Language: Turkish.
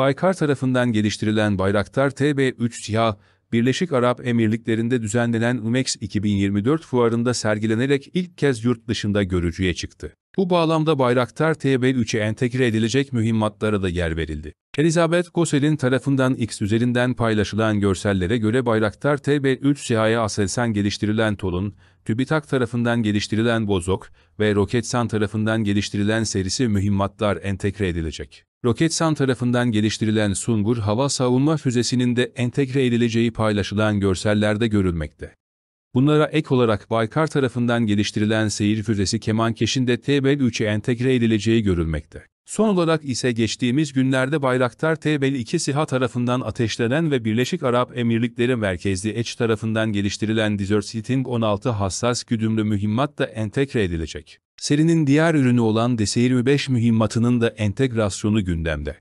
Baykar tarafından geliştirilen Bayraktar TB3 siyah, Birleşik Arap Emirlikleri'nde düzenlenen UMEX 2024 fuarında sergilenerek ilk kez yurt dışında görücüye çıktı. Bu bağlamda Bayraktar TB3'e entegre edilecek mühimmatlara da yer verildi. Elizabeth Gossel'in tarafından X üzerinden paylaşılan görsellere göre Bayraktar TB3 SİHA'ya Aselsan geliştirilen Tolun, TÜBİTAK tarafından geliştirilen Bozok ve Roketsan tarafından geliştirilen serisi mühimmatlar entegre edilecek. Roketsan tarafından geliştirilen Sungur hava savunma füzesinin de entegre edileceği paylaşılan görsellerde görülmekte. Bunlara ek olarak Baykar tarafından geliştirilen seyir füzesi Kemankeş'in de TB3'e entegre edileceği görülmekte. Son olarak ise geçtiğimiz günlerde Bayraktar TB2 SİHA tarafından ateşlenen ve Birleşik Arap Emirlikleri merkezli EÇ tarafından geliştirilen Desert Sitting 16 hassas güdümlü mühimmat da entegre edilecek. Serinin diğer ürünü olan Deseir 5 mühimmatının da entegrasyonu gündemde.